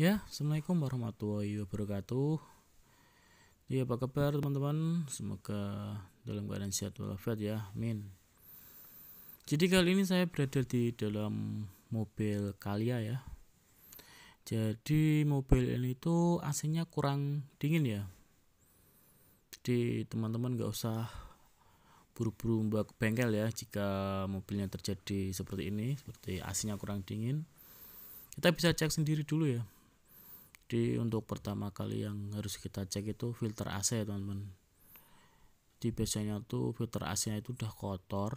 Ya, Assalamualaikum warahmatullahi wabarakatuh Ya, apa kabar teman-teman? Semoga dalam keadaan sehat walafiat ya, amin Jadi kali ini saya berada di dalam mobil Kalia ya Jadi mobil ini itu AC-nya kurang dingin ya Jadi teman-teman gak usah buru-buru ke bengkel ya Jika mobilnya terjadi seperti ini Seperti AC-nya kurang dingin Kita bisa cek sendiri dulu ya jadi untuk pertama kali yang harus kita cek itu filter AC ya teman-teman jadi biasanya tuh filter AC nya itu udah kotor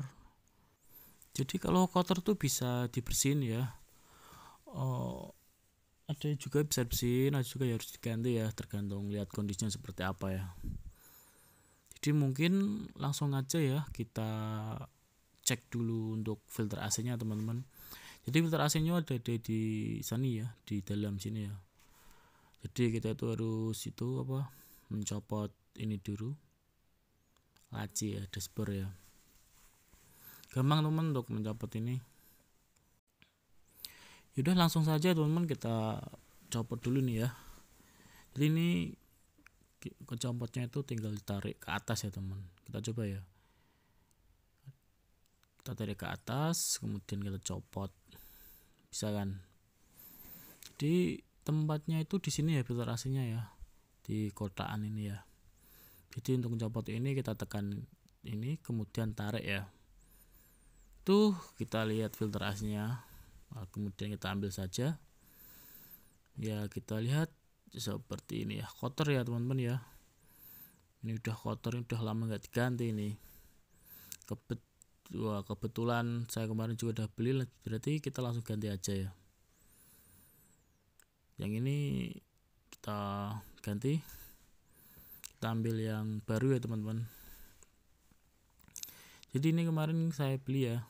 jadi kalau kotor tuh bisa dibersihin ya oh, ada juga bisa bersihin ada juga harus diganti ya tergantung lihat kondisinya seperti apa ya jadi mungkin langsung aja ya kita cek dulu untuk filter AC nya teman-teman jadi filter AC nya ada, ada di sini ya di dalam sini ya jadi kita itu harus itu apa mencopot ini dulu laci ya dashboard ya gampang teman untuk mencopot ini yaudah langsung saja teman kita copot dulu nih ya jadi ini kecopotnya itu tinggal ditarik ke atas ya teman kita coba ya kita tarik ke atas kemudian kita copot bisa kan jadi tempatnya itu di sini ya filter aslinya ya di kotaan ini ya jadi untuk mencopot ini kita tekan ini kemudian tarik ya tuh kita lihat filter aslinya nah, kemudian kita ambil saja ya kita lihat seperti ini ya kotor ya teman-teman ya ini udah kotor ini udah lama nggak diganti ini Kebet kebetulan saya kemarin juga udah beli berarti kita langsung ganti aja ya yang ini kita ganti kita ambil yang baru ya teman-teman jadi ini kemarin saya beli ya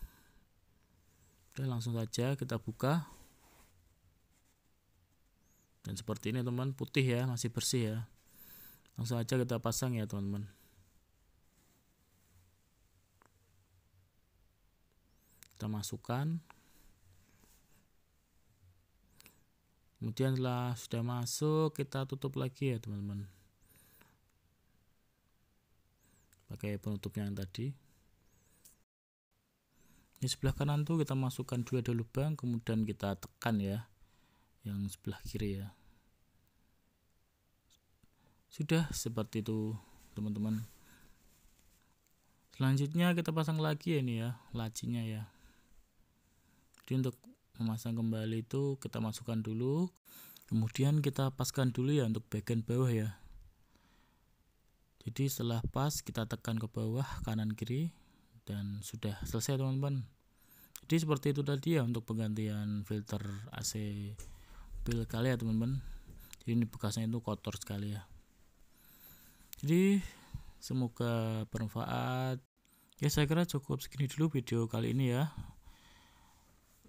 Oke, langsung saja kita buka dan seperti ini teman putih ya masih bersih ya langsung aja kita pasang ya teman-teman kita masukkan kemudian setelah sudah masuk kita tutup lagi ya teman-teman pakai penutupnya yang tadi di sebelah kanan tuh kita masukkan dua ada lubang kemudian kita tekan ya yang sebelah kiri ya sudah seperti itu teman-teman selanjutnya kita pasang lagi ya ini ya lacinya ya jadi untuk memasang kembali itu kita masukkan dulu kemudian kita paskan dulu ya untuk bagian bawah ya jadi setelah pas kita tekan ke bawah kanan kiri dan sudah selesai teman-teman jadi seperti itu tadi ya untuk penggantian filter AC pil kali ya teman-teman jadi ini bekasnya itu kotor sekali ya jadi semoga bermanfaat ya saya kira cukup segini dulu video kali ini ya